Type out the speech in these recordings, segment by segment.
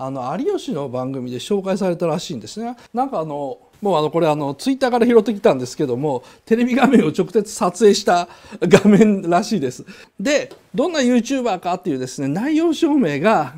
あの有吉の番組で紹介されたらしいんですね。なんかあのもうあのこれあのツイッターから拾ってきたんですけどもテレビ画面を直接撮影した画面らしいです。でどんな YouTuber かっていうですね内容証明が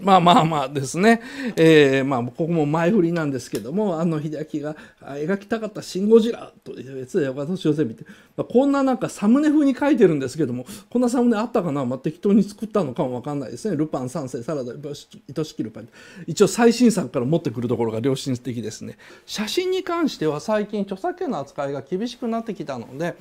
まあまあまあですね、えー、まあここも前振りなんですけども、あの秀明が描きたかったシン・ゴジラというやつで岡田敏夫ゼミて、まあ、こんななんかサムネ風に書いてるんですけども、こんなサムネあったかな、まあ、適当に作ったのかもわかんないですね。ルパン三世、サラダ、愛しきルパン。一応最新作から持ってくるところが良心的ですね。写真に関しては最近著作権の扱いが厳しくなってきたので、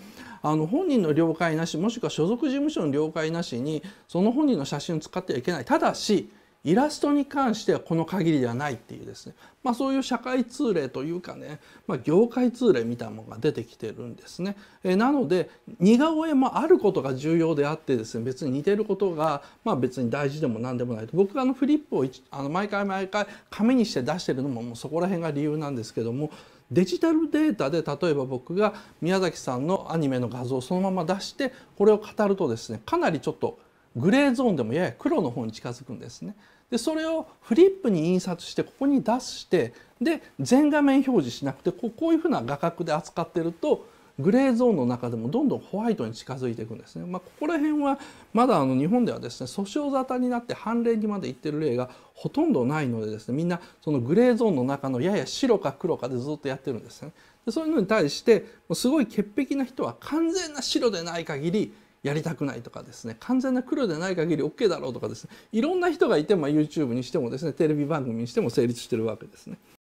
あの本人の了解なし、もしくは所属事務所の了解なしに、その本人の写真を使ってはいけない。ただし、イラストに関してはこの限りではないっていうですね、まあ、そういう社会通例というかね、まあ、業界通例みたいなものが出てきてるんですね。えなので似顔絵もあることが重要であってですね別に似てることが、まあ、別に大事でも何でもないと僕があのフリップをあの毎回毎回紙にして出してるのももうそこら辺が理由なんですけどもデジタルデータで例えば僕が宮崎さんのアニメの画像をそのまま出してこれを語るとですねかなりちょっとグレーゾーンでもやや黒の方に近づくんですね。でそれをフリップに印刷してここに出してで全画面表示しなくてこういうふうな画角で扱ってるとグレーゾーンの中でもどんどんホワイトに近づいていくんですね。まあ、ここら辺はまだあの日本ではですね訴訟沙汰になって判例にまで行ってる例がほとんどないのでですねみんなそのグレーゾーンの中のやや白か黒かでずっとやってるんですね。でそういうのに対してすごい潔癖な人は完全な白でない限りやりたくないとかですね完全な黒でない限り OK だろうとかですねいろんな人がいて、もあ、YouTube にしてもですねテレビ番組にしても成立してるわけですね。